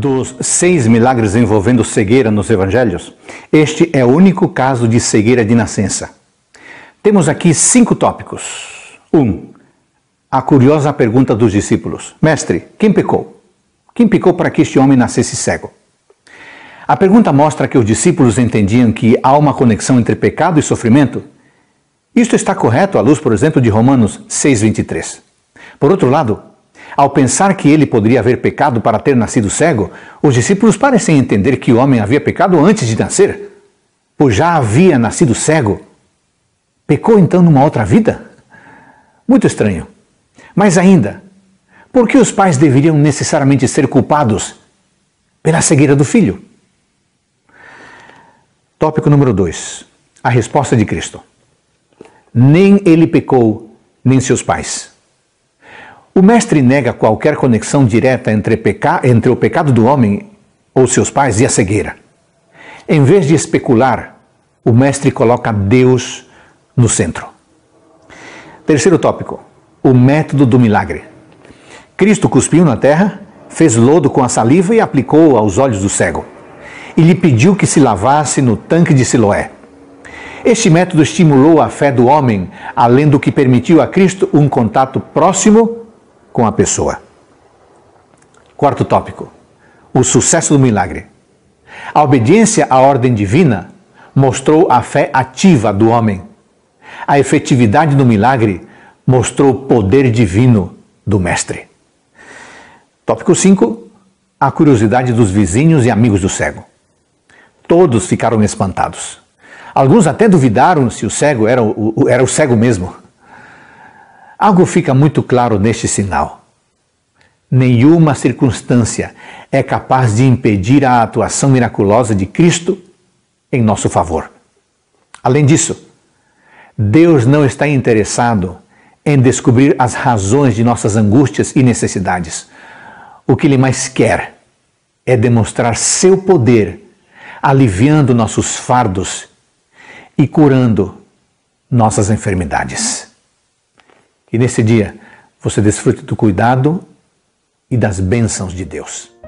dos seis milagres envolvendo cegueira nos evangelhos, este é o único caso de cegueira de nascença. Temos aqui cinco tópicos. 1. Um, a curiosa pergunta dos discípulos: Mestre, quem pecou? Quem pecou para que este homem nascesse cego? A pergunta mostra que os discípulos entendiam que há uma conexão entre pecado e sofrimento. Isto está correto à luz, por exemplo, de Romanos 6,23. Por outro lado, ao pensar que ele poderia haver pecado para ter nascido cego, os discípulos parecem entender que o homem havia pecado antes de nascer, pois já havia nascido cego. Pecou então numa outra vida? Muito estranho. Mas ainda, por que os pais deveriam necessariamente ser culpados pela cegueira do filho? Tópico número 2: A resposta de Cristo. Nem ele pecou, nem seus pais. O mestre nega qualquer conexão direta entre, peca, entre o pecado do homem ou seus pais e a cegueira. Em vez de especular, o mestre coloca Deus no centro. Terceiro tópico: o método do milagre. Cristo cuspiu na terra, fez lodo com a saliva e aplicou aos olhos do cego. E lhe pediu que se lavasse no tanque de Siloé. Este método estimulou a fé do homem, além do que permitiu a Cristo um contato próximo com a pessoa. Quarto tópico: o sucesso do milagre. A obediência à ordem divina mostrou a fé ativa do homem. A efetividade do milagre mostrou o poder divino do Mestre. Tópico 5: a curiosidade dos vizinhos e amigos do cego. Todos ficaram espantados. Alguns até duvidaram se o cego era o, era o cego mesmo. Algo fica muito claro neste sinal. Nenhuma circunstância é capaz de impedir a atuação miraculosa de Cristo em nosso favor. Além disso, Deus não está interessado em descobrir as razões de nossas angústias e necessidades. O que Ele mais quer é demonstrar seu poder, aliviando nossos fardos e curando nossas enfermidades. E nesse dia você desfrute do cuidado e das bênçãos de Deus.